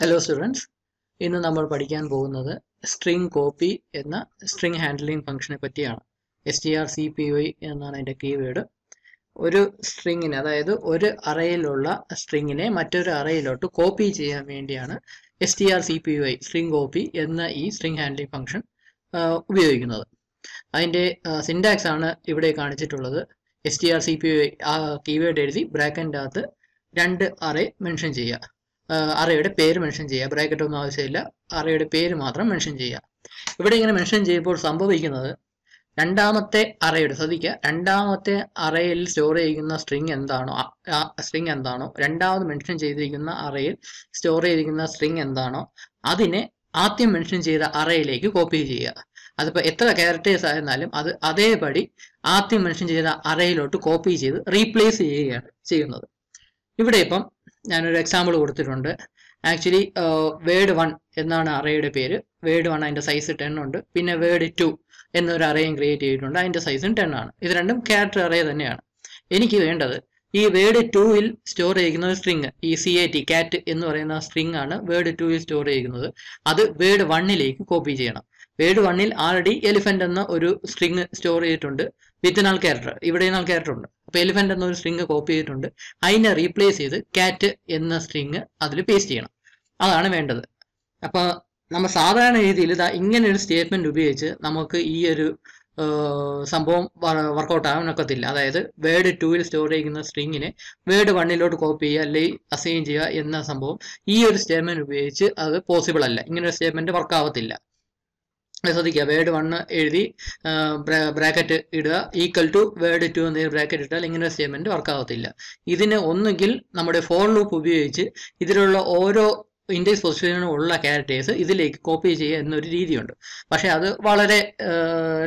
hello students ഇന്ന് നമ്മൾ പഠിക്കാൻ പോകുന്നത് സ്ട്രിംഗ് കോപ്പി എന്ന സ്ട്രിംഗ് ഹാൻഡ്ലിംഗ് ഫംഗ്ഷനെ പറ്റിയാണ് S T R C P O എന്നാണ് അതിൻ്റെ കീവേഡ് ഒരു സ്ട്രിങ്ങിനെ അതായത് ഒരു അറയിലുള്ള സ്ട്രിങ്ങിനെ മറ്റൊരു അറയിലോട്ട് കോപ്പി ചെയ്യാൻ വേണ്ടിയാണ് S T R C P I string copy എന്ന ഈ സ്ട്രിംഗ് ഹാൻഡ്ലിംഗ് ഫംഗ്ഷൻ ഉപയോഗിക്കുന്നത് അതിൻ്റെ സിൻഡാക്സ് ആണ് ഇവിടെ കാണിച്ചിട്ടുള്ളത് S T R C P I ആ കീവേഡ് എഴുതി അകത്ത് രണ്ട് അറേ മെൻഷൻ ചെയ്യുക അറയുടെ പേര് മെൻഷൻ ചെയ്യുക ബ്രാക്കറ്റ് ഒന്നും ആവശ്യമില്ല അറയുടെ പേര് മാത്രം മെൻഷൻ ചെയ്യുക ഇവിടെ ഇങ്ങനെ മെൻഷൻ ചെയ്യുമ്പോൾ സംഭവിക്കുന്നത് രണ്ടാമത്തെ അറയുടെ ശ്രദ്ധിക്കുക രണ്ടാമത്തെ അറയിൽ സ്റ്റോർ ചെയ്യുന്ന സ്ട്രിങ് എന്താണോ സ്ട്രിങ് എന്താണോ രണ്ടാമത് മെൻഷൻ ചെയ്തിരിക്കുന്ന അറയിൽ സ്റ്റോർ ചെയ്തിരിക്കുന്ന സ്ട്രിങ് എന്താണോ അതിനെ ആദ്യം മെൻഷൻ ചെയ്ത അറയിലേക്ക് കോപ്പി ചെയ്യുക അതിപ്പോൾ എത്ര ക്യാരക്ടേഴ്സ് ആയിരുന്നാലും അത് അതേപടി ആദ്യം മെൻഷൻ ചെയ്ത അറയിലോട്ട് കോപ്പി ചെയ്ത് റീപ്ലേസ് ചെയ്യുകയാണ് ചെയ്യുന്നത് ഇവിടെ ഇപ്പം ഞാനൊരു എക്സാമ്പിൾ കൊടുത്തിട്ടുണ്ട് ആക്ച്വലി വേർഡ് വൺ എന്നാണ് അറേയുടെ പേര് വേർഡ് വൺ അതിൻ്റെ സൈസ് ടെൻ ഉണ്ട് പിന്നെ വേർഡ് ടു എന്നൊരു അറേയും ക്രിയേറ്റ് ചെയ്തിട്ടുണ്ട് അതിൻ്റെ സൈസും ടെൻ ആണ് ഇത് രണ്ടും ക്യാരക്ടർ അറേ തന്നെയാണ് എനിക്ക് വേണ്ടത് ഈ വേർഡ് ടൂവിൽ സ്റ്റോർ ചെയ്യുന്ന ഒരു സ്ട്രിങ് ഈ സി എ ടി കാറ്റ് എന്ന് പറയുന്ന സ്ട്രിങ് ആണ് വേർഡ് ടൂവിൽ സ്റ്റോർ ചെയ്യുന്നത് അത് വേർഡ് വണ്ണിലേക്ക് കോപ്പി ചെയ്യണം വേർഡ് വണ്ണിൽ ആൾറെഡി എലിഫന്റ് എന്ന ഒരു സ്ട്രിങ് സ്റ്റോർ ചെയ്തിട്ടുണ്ട് വിത്ത് നാൾ ക്യാരക്ടർ ഇവിടെ നാൾ ക്യാരക്ടർ ഉണ്ട് അപ്പൊ എലിഫന്റ് എന്നൊരു സ്ട്രിങ് കോപ്പി ചെയ്തിട്ടുണ്ട് അതിനെ റീപ്ലേസ് ചെയ്ത് കാറ്റ് എന്ന സ്ട്രിങ് അതിൽ പേസ്റ്റ് ചെയ്യണം അതാണ് വേണ്ടത് അപ്പൊ നമ്മൾ സാധാരണ രീതിയിൽ ഇതാ ഇങ്ങനെ ഒരു സ്റ്റേറ്റ്മെന്റ് ഉപയോഗിച്ച് നമുക്ക് ഈ ഒരു സംഭവം വർക്കൗട്ട് ഒക്കത്തില്ല അതായത് വേർഡ് ടൂവിൽ സ്റ്റോർ ചെയ്യുന്ന സ്ട്രിങ്ങിനെ വേർഡ് വണ്ണിലോട്ട് കോപ്പി ചെയ്യുക അല്ലെങ്കിൽ അസൈൻ ചെയ്യുക എന്ന സംഭവം ഈ ഒരു സ്റ്റേറ്റ്മെന്റ് ഉപയോഗിച്ച് അത് പോസിബിൾ അല്ല ഇങ്ങനെ ഒരു സ്റ്റേറ്റ്മെന്റ് വർക്കാവത്തില്ല ശ്രദ്ധിക്കുക വേർഡ് വൺ എഴുതി ബ്രാക്കറ്റ് ഇടുക ഈക്വൽ ടു വേർഡ് ടു എന്നൊരു ബ്രാക്കറ്റ് ഇട്ടാൽ ഇങ്ങനെ സ്റ്റേറ്റ്മെന്റ് വർക്കാവത്തില്ല ഇതിന് ഒന്നുകിൽ നമ്മുടെ ഫോർ ലൂപ്പ് ഉപയോഗിച്ച് ഇതിലുള്ള ഓരോ ഇൻഡെക്സ് പൊസിഷനിൽ ഉള്ള ക്യാരക്ടേഴ്സ് ഇതിലേക്ക് കോപ്പി ചെയ്യുക എന്നൊരു രീതിയുണ്ട് പക്ഷേ അത് വളരെ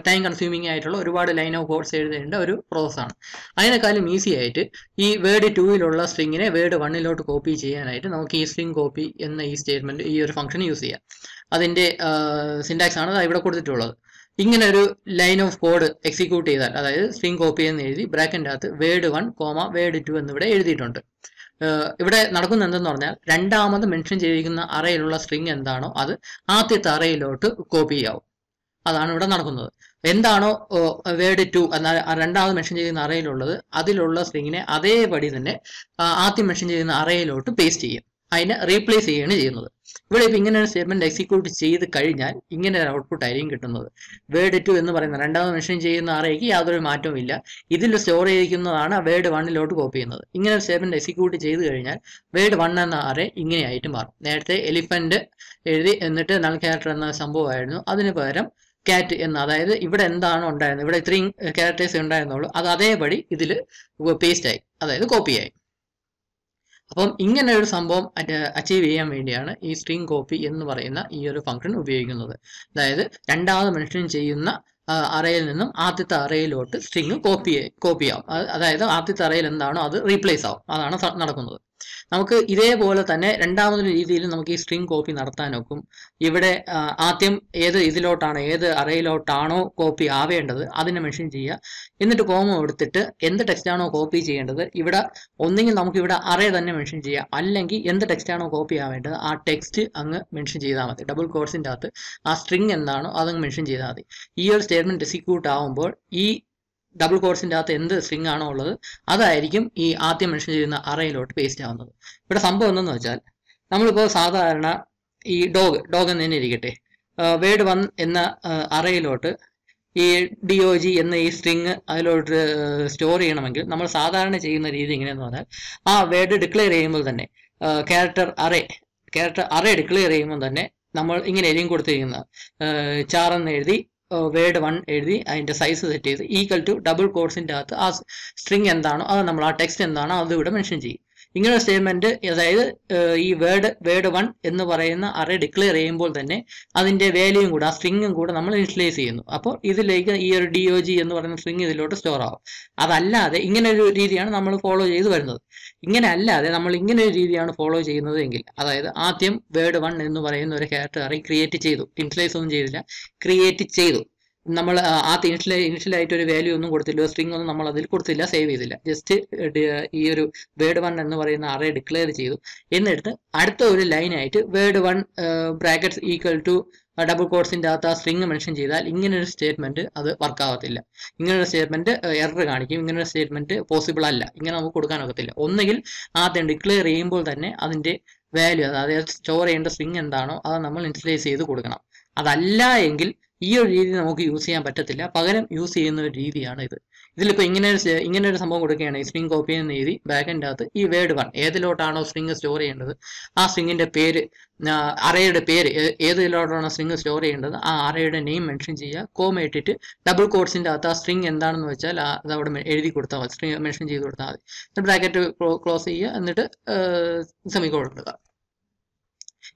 ടൈം കൺസ്യൂമിംഗ് ആയിട്ടുള്ള ഒരുപാട് ലൈൻ ഓഫ് കോഡ്സ് എഴുതേണ്ട ഒരു പ്രോസസ്സാണ് അതിനേക്കാളും ഈസി ആയിട്ട് ഈ വേർഡ് ടൂവിലുള്ള സ്ട്രിങ്ങിനെ വേർഡ് വണ്ണിലോട്ട് കോപ്പി ചെയ്യാനായിട്ട് നമുക്ക് ഈ സ്ട്രിങ് കോപ്പി എന്ന ഈ സ്റ്റേറ്റ്മെൻറ്റ് ഈ ഒരു ഫംഗ്ഷൻ യൂസ് ചെയ്യാം അതിൻ്റെ സിൻടാക്സ് ആണ് ഇവിടെ കൊടുത്തിട്ടുള്ളത് ഇങ്ങനെ ഒരു ലൈൻ ഓഫ് കോഡ് എക്സിക്യൂട്ട് ചെയ്താൽ അതായത് സ്ട്രിങ് കോപ്പി എന്ന് എഴുതി ബ്രാക്കിൻ്റെ അകത്ത് word one comma word two എന്നിവിടെ എഴുതിയിട്ടുണ്ട് ഇവിടെ നടക്കുന്ന എന്തെന്ന് പറഞ്ഞാൽ രണ്ടാമത് മെൻഷൻ ചെയ്തിരിക്കുന്ന അറയിലുള്ള സ്ട്രിങ് എന്താണോ അത് ആദ്യത്തെ അറയിലോട്ട് കോപ്പി ചെയ്യാവും അതാണ് ഇവിടെ നടക്കുന്നത് എന്താണോ വേർഡ് ടു എന്ന രണ്ടാമത് മെൻഷൻ ചെയ്യുന്ന അറയിലുള്ളത് അതിലുള്ള സ്ട്രിങ്ങിനെ അതേപടി തന്നെ ആദ്യം മെൻഷൻ ചെയ്യുന്ന അറയിലോട്ട് പേസ്റ്റ് ചെയ്യും അതിനെ റീപ്ലേസ് ചെയ്യുകയാണ് ചെയ്യുന്നത് ഇവിടെ ഇപ്പോൾ ഇങ്ങനെ ഒരു സ്റ്റേറ്റ്മെന്റ് എക്സിക്യൂട്ട് ചെയ്ത് കഴിഞ്ഞാൽ ഇങ്ങനെ ഒരു ഔട്ട്പുട്ട് ആയിരിക്കും കിട്ടുന്നത് വേർഡ് ടു എന്ന് പറയുന്ന രണ്ടാമത് മെഷൻ ചെയ്യുന്ന ആറേക്ക് യാതൊരു മാറ്റവും ഇല്ല ഇതിൽ സ്റ്റോർ ചെയ്തിരിക്കുന്നതാണ് വേർഡ് വണ്ണിലോട്ട് കോപ്പി ചെയ്യുന്നത് ഇങ്ങനെ ഒരു സ്റ്റേറ്റ്മെന്റ് എക്സിക്യൂട്ട് ചെയ്ത് കഴിഞ്ഞാൽ വേർഡ് വൺ എന്ന ആറ് ഇങ്ങനെയായിട്ട് മാറും നേരത്തെ എലിഫന്റ് എഴുതി എന്നിട്ട് നൾ ക്യാരക്ടർ എന്ന സംഭവമായിരുന്നു അതിന് പകരം കാറ്റ് എന്ന് അതായത് ഇവിടെ എന്താണ് ഉണ്ടായിരുന്നത് ഇവിടെ ഇത്രയും ക്യാരക്ടേഴ്സ് ഉണ്ടായിരുന്നുള്ളൂ അത് അതേപടി ഇതിൽ പേസ്റ്റായി അതായത് കോപ്പിയായി അപ്പം ഇങ്ങനെ ഒരു സംഭവം അച്ചീവ് ചെയ്യാൻ വേണ്ടിയാണ് ഈ സ്ട്രിംഗ് കോപ്പി എന്ന് പറയുന്ന ഈ ഒരു ഫംഗ്ഷൻ ഉപയോഗിക്കുന്നത് അതായത് രണ്ടാമത് മനുഷ്യൻ ചെയ്യുന്ന അറയിൽ നിന്നും ആദ്യത്തെ അറയിലോട്ട് സ്ട്രിങ് കോപ്പി കോപ്പി ആവും അതായത് ആദ്യത്തെ അറയിൽ എന്താണോ അത് റീപ്ലേസ് ആവും അതാണ് നടക്കുന്നത് നമുക്ക് ഇതേപോലെ തന്നെ രണ്ടാമതൊരു രീതിയിൽ നമുക്ക് ഈ സ്ട്രിങ് കോപ്പി നോക്കും ഇവിടെ ആദ്യം ഏത് ഇതിലോട്ടാണോ ഏത് അറയിലോട്ടാണോ കോപ്പി ആവേണ്ടത് അതിനെ മെൻഷൻ ചെയ്യുക എന്നിട്ട് കോമ എടുത്തിട്ട് എന്ത് ടെക്സ്റ്റാണോ കോപ്പി ചെയ്യേണ്ടത് ഇവിടെ ഒന്നെങ്കിൽ നമുക്ക് ഇവിടെ അറേ തന്നെ മെൻഷൻ ചെയ്യാം അല്ലെങ്കിൽ എന്ത് ടെക്സ്റ്റാണോ കോപ്പി ആവേണ്ടത് ആ ടെക്സ്റ്റ് അങ്ങ് മെൻഷൻ ചെയ്താൽ മതി ഡബിൾ കോഴ്സിൻ്റെ അകത്ത് ആ സ്ട്രിങ് എന്താണോ അതങ്ങ് മെൻഷൻ ചെയ്താൽ മതി ഈ ഒരു സ്റ്റേറ്റ്മെൻറ്റ് എക്സിക്യൂട്ട് ആവുമ്പോൾ ഈ ഡബിൾ കോഴ്സിൻ്റെ അകത്ത് എന്ത് സ്ട്രിങ് ആണോ ഉള്ളത് അതായിരിക്കും ഈ ആദ്യം മെൻഷൻ ചെയ്യുന്ന അറയിലോട്ട് പേസ്റ്റ് ആവുന്നത് ഇവിടെ സംഭവം എന്തെന്ന് വെച്ചാൽ നമ്മളിപ്പോൾ സാധാരണ ഈ ഡോഗ് ഡോഗ് എന്ന് തന്നെ ഇരിക്കട്ടെ വേർഡ് വൺ എന്ന അറയിലോട്ട് ഈ ഡി ഒ ജി എന്ന ഈ സ്ട്രിങ് അതിലോട്ട് സ്റ്റോർ ചെയ്യണമെങ്കിൽ നമ്മൾ സാധാരണ ചെയ്യുന്ന രീതി എങ്ങനെയെന്ന് പറഞ്ഞാൽ ആ വേർഡ് ഡിക്ലെയർ ചെയ്യുമ്പോൾ തന്നെ character array character array declare ചെയ്യുമ്പോൾ തന്നെ നമ്മൾ ഇങ്ങനെ എഴുതി കൊടുത്തിരിക്കുന്നത് എന്ന് എഴുതി വേഡ് വൺ എഴുതി അതിൻ്റെ സൈസ് സെറ്റ് ചെയ്ത് ഈക്വൽ ടു ഡബിൾ കോഴ്സിൻ്റെ അകത്ത് ആ സ്ട്രിങ് എന്താണോ അത് നമ്മൾ ആ ടെക്സ്റ്റ് എന്താണോ അതിവിടെ മെൻഷൻ ചെയ്യും ഇങ്ങനെ സ്റ്റേറ്റ്മെന്റ് അതായത് ഈ വേർഡ് വേർഡ് വൺ എന്ന് പറയുന്ന അറേ ഡിക്ലെയർ ചെയ്യുമ്പോൾ തന്നെ അതിന്റെ വാല്യൂയും കൂടെ ആ സ്ട്രിങ്ങും കൂടെ നമ്മൾ ഇനിഷ്യലൈസ് ചെയ്യുന്നു അപ്പോൾ ഇതിലേക്ക് ഈ ഒരു ഡി ഒ ജി എന്ന് പറയുന്ന സ്ട്രിങ് ഇതിലോട്ട് സ്റ്റോർ ആവും അതല്ലാതെ ഇങ്ങനെ ഒരു രീതിയാണ് നമ്മൾ ഫോളോ ചെയ്ത് വരുന്നത് ഇങ്ങനെ അല്ലാതെ നമ്മൾ ഇങ്ങനെ ഒരു രീതിയാണ് ഫോളോ ചെയ്യുന്നത് എങ്കിൽ അതായത് ആദ്യം വേർഡ് വൺ എന്ന് പറയുന്ന ഒരു ക്യാരക്ടർ അറേ ക്രിയേറ്റ് ചെയ്തു ഇനിഷ്യലൈസ് ഒന്നും ചെയ്തില്ല ക്രിയേറ്റ് ചെയ്തു നമ്മൾ ആ ഇനിഷ്യൽ ആയിട്ട് ഒരു വാല്യൂ ഒന്നും കൊടുത്തില്ല സ്ട്രിംഗ് ഒന്നും നമ്മൾ അതിൽ കൊടുത്തില്ല സേവ് ചെയ്തില്ല ജസ്റ്റ് ഈ ഒരു വേർഡ് വൺ എന്ന് പറയുന്ന അറേ ഡിക്ലെയർ ചെയ്തു എന്നിട്ട് അടുത്ത ഒരു ലൈനായിട്ട് word one brackets equal to double കോഡ്സിൻ്റെ അകത്ത് ആ സ്ട്രിങ് മെൻഷൻ ചെയ്താൽ ഇങ്ങനൊരു സ്റ്റേറ്റ്മെന്റ് അത് വർക്ക് ആവത്തില്ല ഇങ്ങനൊരു സ്റ്റേറ്റ്മെന്റ് എറർ കാണിക്കും ഇങ്ങനൊരു സ്റ്റേറ്റ്മെന്റ് പോസിബിൾ അല്ല ഇങ്ങനെ നമുക്ക് കൊടുക്കാൻ ഒക്കത്തില്ല ഒന്നുകിൽ ആദ്യം ഡിക്ലെയർ ചെയ്യുമ്പോൾ തന്നെ അതിന്റെ വാല്യൂ അതായത് സ്റ്റോർ ചെയ്യേണ്ട സ്ട്രിങ് എന്താണോ അത് നമ്മൾ ഇൻസ്റ്റലൈസ് ചെയ്ത് കൊടുക്കണം അതല്ല എങ്കിൽ ഈ ഒരു രീതി നമുക്ക് യൂസ് ചെയ്യാൻ പറ്റത്തില്ല പകരം യൂസ് ചെയ്യുന്ന ഒരു രീതിയാണ് ഇത് ഇതിലിപ്പോൾ ഇങ്ങനെ ഒരു ഇങ്ങനെ ഒരു സംഭവം കൊടുക്കുകയാണ് സ്ട്രിങ് കോപ്പി എന്ന രീതി ബാക്കിൻ്റെ അകത്ത് ഈ വേർഡ് വൺ ഏതിലോട്ടാണോ സ്ട്രിങ് സ്റ്റോർ ചെയ്യേണ്ടത് ആ സ്ട്രിങ്ങിൻ്റെ പേര് അറയുടെ പേര് ഏതിലോട്ടാണോ സ്ട്രിങ് സ്റ്റോർ ചെയ്യേണ്ടത് ആ അറയുടെ നെയിം മെൻഷൻ ചെയ്യുക കോമ ഇട്ടിട്ട് ഡബിൾ കോഡ്സിൻ്റെ അകത്ത് ആ സ്ട്രിങ് എന്താണെന്ന് വെച്ചാൽ അത് അവിടെ എഴുതി കൊടുത്താൽ മതി സ്ട്രിങ് മെൻഷൻ ചെയ്ത് കൊടുത്താൽ മതി ബ്രാക്കറ്റ് ക്ലോസ് ചെയ്യുക എന്നിട്ട് സെമിക്കോൾ ഇടുക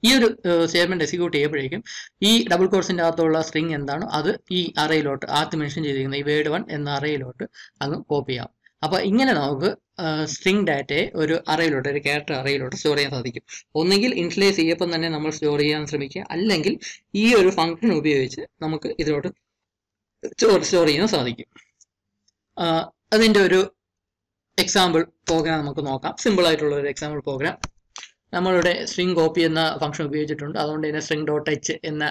ഈ ഒരു സ്റ്റേറ്റ്മെന്റ് എക്സിക്യൂട്ട് ചെയ്യുമ്പോഴേക്കും ഈ ഡബിൾ കോഴ്സിന്റെ അകത്തുള്ള സ്ട്രിങ് എന്താണോ അത് ഈ അറയിലോട്ട് ആദ്യം മെൻഷൻ ചെയ്തിരിക്കുന്ന ഈ വേർഡ് വൺ എന്ന അറയിലോട്ട് അങ്ങ് കോപ്പി ചെയ്യാം അപ്പൊ ഇങ്ങനെ നമുക്ക് സ്ട്രിംഗ് ഡാറ്റയെ ഒരു അറയിലോട്ട് ഒരു ക്യാരക്ടർ അറയിലോട്ട് സ്റ്റോർ ചെയ്യാൻ സാധിക്കും ഒന്നുകിൽ ഇൻഷലൈസ് ചെയ്യപ്പം തന്നെ നമ്മൾ സ്റ്റോർ ചെയ്യാൻ ശ്രമിക്കുക അല്ലെങ്കിൽ ഈ ഒരു ഫംഗ്ഷൻ ഉപയോഗിച്ച് നമുക്ക് ഇതിലോട്ട് സ്റ്റോർ ചെയ്യാൻ സാധിക്കും അതിൻ്റെ ഒരു എക്സാമ്പിൾ പ്രോഗ്രാം നമുക്ക് നോക്കാം സിമ്പിൾ ആയിട്ടുള്ള ഒരു എക്സാമ്പിൾ പ്രോഗ്രാം നമ്മളിവിടെ സ്ട്രിംഗ് കോപ്പി എന്ന ഫംഗ്ഷൻ ഉപയോഗിച്ചിട്ടുണ്ട് അതുകൊണ്ട് തന്നെ സ്ട്രിംഗ് ഡോട്ട് എച്ച് എന്ന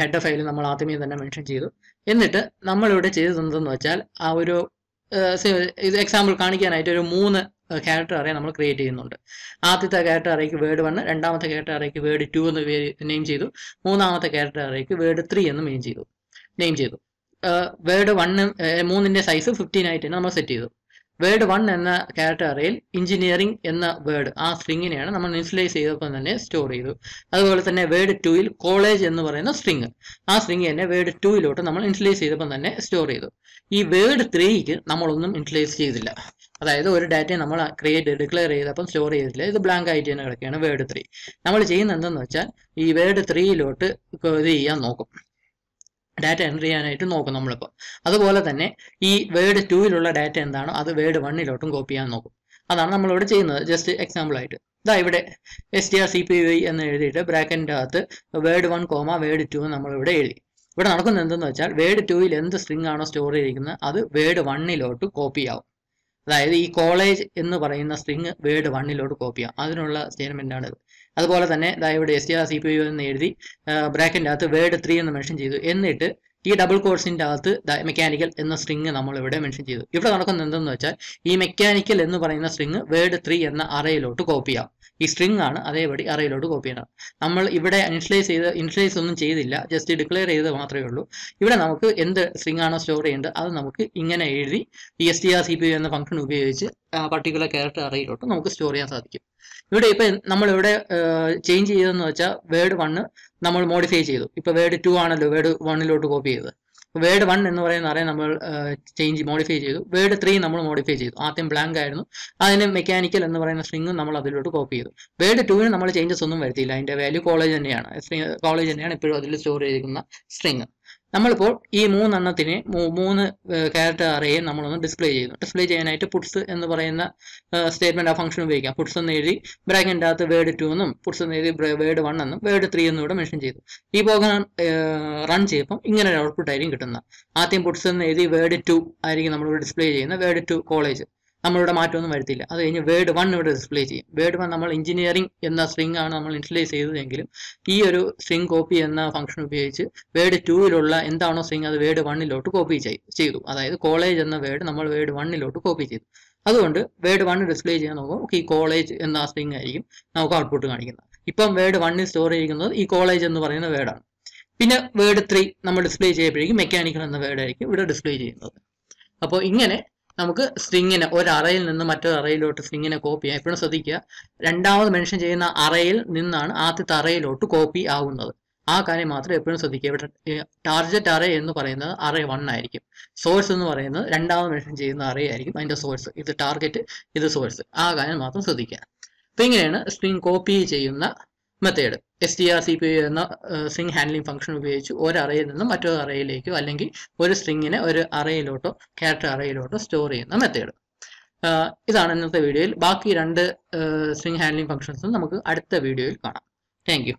ഹെഡ് ഫയൽ നമ്മൾ ആദ്യമേ തന്നെ മെൻഷൻ ചെയ്തു എന്നിട്ട് നമ്മളിവിടെ ചെയ്തതെന്തെന്ന് വെച്ചാൽ ആ ഒരു ഇത് എക്സാമ്പിൾ കാണിക്കാനായിട്ട് ഒരു മൂന്ന് ക്യാരക്ടർ അറേ നമ്മൾ ക്രിയേറ്റ് ചെയ്യുന്നുണ്ട് ആദ്യത്തെ ക്യാരക്ടർ അറേക്ക് വേർഡ് വൺ രണ്ടാമത്തെ ക്യാരക്ടർ അറേക്ക് വേർഡ് ടു എന്ന് നെയിം ചെയ്തു മൂന്നാമത്തെ ക്യാരക്ടർ അറേക്ക് വേർഡ് ത്രീ എന്ന് നെയിം ചെയ്തു നെയിം ചെയ്തു വേർഡ് വണ്ണും മൂന്നിന്റെ സൈസ് ഫിഫ്റ്റീൻ ആയിട്ട് നമ്മൾ സെറ്റ് ചെയ്തു വേർഡ് വൺ എന്ന ക്യാരക്ടറിൽ എഞ്ചിനീയറിംഗ് എന്ന വേർഡ് ആ സ്ട്രിങ്ങിനെയാണ് നമ്മൾ ഇനിഷ്യലൈസ് ചെയ്തപ്പോൾ തന്നെ സ്റ്റോർ ചെയ്തു അതുപോലെ തന്നെ വേർഡ് ടുയിൽ കോളേജ് എന്ന് പറയുന്ന സ്ട്രിങ് ആ സ്ട്രിങ് തന്നെ വേർഡ് ടുയിലോട്ട് നമ്മൾ ഇനിഷ്യലൈസ് ചെയ്തപ്പോൾ തന്നെ സ്റ്റോർ ചെയ്തു ഈ വേർഡ് ത്രീക്ക് നമ്മളൊന്നും ഇനിഷ്യലൈസ് ചെയ്തില്ല അതായത് ഒരു ഡാറ്റ നമ്മൾ ക്രിയേറ്റ് ഡിക്ലെയർ ചെയ്തപ്പം സ്റ്റോർ ചെയ്തില്ല ഇത് ബ്ലാങ്ക് ആയിട്ട് തന്നെ കിടക്കുകയാണ് വേർഡ് ത്രീ നമ്മൾ ചെയ്യുന്നത് എന്തെന്ന് വെച്ചാൽ ഈ വേർഡ് ത്രീയിലോട്ട് ഇത് ചെയ്യാൻ നോക്കും ഡാറ്റ എൻ്റർ ചെയ്യാനായിട്ട് നോക്കും നമ്മളിപ്പോൾ അതുപോലെ തന്നെ ഈ വേർഡ് ടൂവിലുള്ള ഡാറ്റ എന്താണോ അത് വേർഡ് വണ്ണിലോട്ടും കോപ്പി ചെയ്യാൻ നോക്കും അതാണ് നമ്മളിവിടെ ചെയ്യുന്നത് ജസ്റ്റ് എക്സാമ്പിൾ ആയിട്ട് ഇതാ ഇവിടെ S T R C P Y എന്ന് എഴുതിയിട്ട് ബ്രാക്കറ്റിൻ്റെ അകത്ത് word one comma word two നമ്മളിവിടെ എഴുതി ഇവിടെ നടക്കുന്നത് എന്തെന്ന് വെച്ചാൽ വേർഡ് ടൂയിൽ എന്ത് സ്ട്രിങ് ആണോ സ്റ്റോർ ചെയ്തിരിക്കുന്നത് അത് വേർഡ് വണ്ണിലോട്ട് കോപ്പി ആവും അതായത് ഈ കോളേജ് എന്ന് പറയുന്ന സ്ട്രിങ് വേർഡ് വണ്ണിലോട്ട് കോപ്പി ആവും അതിനുള്ള സ്റ്റേറ്റ്മെൻ്റ് ആണ് അതുപോലെ തന്നെ ഇവിടെ S T R C P U എന്ന് എഴുതി ബ്രാക്കറ്റിൻ്റെ അകത്ത് വേർഡ് ത്രീ എന്ന് മെൻഷൻ ചെയ്തു എന്നിട്ട് ഈ ഡബിൾ കോഴ്സിൻ്റെ അകത്ത് മെക്കാനിക്കൽ എന്ന സ്ട്രിങ് നമ്മൾ ഇവിടെ മെൻഷൻ ചെയ്തു ഇവിടെ നടക്കുന്നത് എന്തെന്ന് വെച്ചാൽ ഈ മെക്കാനിക്കൽ എന്ന് പറയുന്ന സ്ട്രിങ് വേർഡ് ത്രീ എന്ന അറയിലോട്ട് കോപ്പി ചെയ്യാം ഈ സ്ട്രിങ് ആണ് അതേപടി അറയിലോട്ട് കോപ്പി ചെയ്യണം നമ്മൾ ഇവിടെ ഇനിഷ്യലൈസ് ചെയ്ത് ഇനിഷ്യലൈസ് ഒന്നും ചെയ്തില്ല ജസ്റ്റ് ഡിക്ലെയർ ചെയ്ത് മാത്രമേ ഉള്ളൂ ഇവിടെ നമുക്ക് എന്ത് സ്ട്രിങ് ആണോ സ്റ്റോർ ചെയ്യേണ്ടത് അത് നമുക്ക് ഇങ്ങനെ എഴുതി ഈ S T R C P എന്ന ഫംഗ്ഷൻ ഉപയോഗിച്ച് ആ പർട്ടിക്കുലർ ക്യാരക്ടർ അറയിലോട്ട് നമുക്ക് സ്റ്റോർ ചെയ്യാൻ സാധിക്കും ഇവിടെ നമ്മൾ ഇവിടെ ചേഞ്ച് ചെയ്തതെന്ന് വെച്ചാൽ വേർഡ് വണ് നമ്മൾ മോഡിഫൈ ചെയ്തു ഇപ്പൊ വേർഡ് ടു ആണല്ലോ വേർഡ് വണ്ണിലോട്ട് കോപ്പി ചെയ്തത് വേർഡ് വൺ എന്ന് പറയുന്ന അറിയാൻ നമ്മൾ ചേഞ്ച് മോഡിഫൈ ചെയ്തു വേർഡ് ത്രീ നമ്മൾ മോഡിഫൈ ചെയ്തു ആദ്യം ബ്ലാങ്ക് ആയിരുന്നു അതിന് മെക്കാനിക്കൽ എന്ന് പറയുന്ന സ്ട്രിങ്ങും നമ്മൾ അതിലോട്ട് കോപ്പി ചെയ്തു വേർഡ് ടുവിന് നമ്മൾ ചേഞ്ചസ് ഒന്നും വരുത്തിയില്ല അതിന്റെ വാല്യൂ കോളേജ് തന്നെയാണ് കോളേജ് തന്നെയാണ് ഇപ്പോഴും അതിൽ സ്റ്റോർ ചെയ്തിരിക്കുന്ന സ്ട്രിങ് നമ്മളിപ്പോൾ ഈ മൂന്നെണ്ണത്തിന് മൂന്ന് ക്യാരക്ടർ അറയെ നമ്മളൊന്ന് ഡിസ്പ്ലേ ചെയ്യുന്നു ഡിസ്പ്ലേ ചെയ്യാനായിട്ട് പുട്സ് എന്ന് പറയുന്ന സ്റ്റേറ്റ്മെന്റ് ആ ഫംഗ്ഷൻ ഉപയോഗിക്കാം പുട്സ് എന്ന് എഴുതി ബ്രാക്കറ്റിൻ്റെ അകത്ത് വേർഡ് ടു എന്നും പുട്സ് എന്ന് എഴുതി വേർഡ് വൺ എന്നും വേർഡ് ത്രീ എന്നും കൂടെ മെൻഷൻ ചെയ്തു ഈ പ്രോഗ്രാം റൺ ചെയ്യുമ്പോൾ ഇങ്ങനെ ഒരു ഔട്ട്പുട്ട് ആയിരിക്കും കിട്ടുന്നത് ആദ്യം പുട്സ് എന്ന് എഴുതി വേർഡ് ടു ആയിരിക്കും നമ്മൾ ഡിസ്പ്ലേ ചെയ്യുന്നത് വേർഡ് ടു കോളേജ് നമ്മളിവിടെ മാറ്റമൊന്നും വരുത്തില്ല അത് കഴിഞ്ഞ് വേർഡ് വൺ ഇവിടെ ഡിസ്പ്ലേ ചെയ്യും വേർഡ് വൺ നമ്മൾ എഞ്ചിനീയറിംഗ് എന്ന സ്ട്രിംഗ് ആണ് നമ്മൾ ഇൻസ്റ്റലൈസ് ചെയ്തതെങ്കിലും ഈ ഒരു സ്ട്രിംഗ് കോപ്പി എന്ന ഫംഗ്ഷൻ ഉപയോഗിച്ച് വേർഡ് ടൂവിലുള്ള എന്താണോ സ്ട്രിംഗ് അത് വേർഡ് വണ്ണിലോട്ട് കോപ്പി ചെയ്തു അതായത് കോളേജ് എന്ന വേർഡ് നമ്മൾ വേർഡ് വണ്ണിലോട്ട് കോപ്പി ചെയ്തു അതുകൊണ്ട് വേർഡ് വൺ ഡിസ്പ്ലേ ചെയ്യാൻ നോക്കുമ്പോൾ ഈ കോളേജ് എന്ന സ്ട്രിംഗ് ആയിരിക്കും നമുക്ക് ഔട്ട്പുട്ട് കാണിക്കുന്നത് ഇപ്പം വേർഡ് വണ്ണിൽ സ്റ്റോർ ചെയ്തിരിക്കുന്നത് ഈ കോളേജ് എന്ന് പറയുന്ന വേർഡാണ് പിന്നെ വേർഡ് ത്രീ നമ്മൾ ഡിസ്പ്ലേ ചെയ്യുമ്പോഴേക്കും മെക്കാനിക്കൽ എന്ന വേർഡായിരിക്കും ഇവിടെ ഡിസ്പ്ലേ ചെയ്യുന്നത് അപ്പോൾ ഇങ്ങനെ നമുക്ക് സ്ട്രിങ്ങിനെ ഒരു അറയിൽ നിന്ന് മറ്റൊരു അറയിലോട്ട് സ്ട്രിങ്ങിനെ കോപ്പി ചെയ്യാം എപ്പോഴും ശ്രദ്ധിക്കുക രണ്ടാമത് മെൻഷൻ ചെയ്യുന്ന അറയിൽ നിന്നാണ് ആദ്യത്തെ അറയിലോട്ട് കോപ്പി ആവുന്നത് ആ കാര്യം മാത്രം എപ്പോഴും ശ്രദ്ധിക്കുക ഇവിടെ ടാർജറ്റ് അറേ എന്ന് പറയുന്നത് അറേ വൺ ആയിരിക്കും സോഴ്സ് എന്ന് പറയുന്നത് രണ്ടാമത് മെൻഷൻ ചെയ്യുന്ന അറേ ആയിരിക്കും അതിന്റെ സോഴ്സ് ഇത് ടാർഗറ്റ് ഇത് സോഴ്സ് ആ കാര്യം മാത്രം ശ്രദ്ധിക്കുക അപ്പം ഇങ്ങനെയാണ് സ്ട്രിങ് കോപ്പി ചെയ്യുന്ന method S T R C P എന്ന സ്ട്രിങ് ഹാൻഡ്ലിംഗ് ഫംഗ്ഷൻ ഉപയോഗിച്ച് ഒരു അറയിൽ നിന്നും മറ്റൊരു അറയിലേക്കോ അല്ലെങ്കിൽ ഒരു സ്ട്രിങ്ങിനെ ഒരു അറയിലോട്ടോ ക്യാരക്ടർ അറയിലോട്ടോ സ്റ്റോർ ചെയ്യുന്ന മെത്തേഡ് ഇതാണ് ഇന്നത്തെ വീഡിയോയിൽ ബാക്കി രണ്ട് സ്ട്രിംഗ് ഹാൻഡ്ലിംഗ് ഫംഗ്ഷൻസും നമുക്ക് അടുത്ത വീഡിയോയിൽ കാണാം താങ്ക്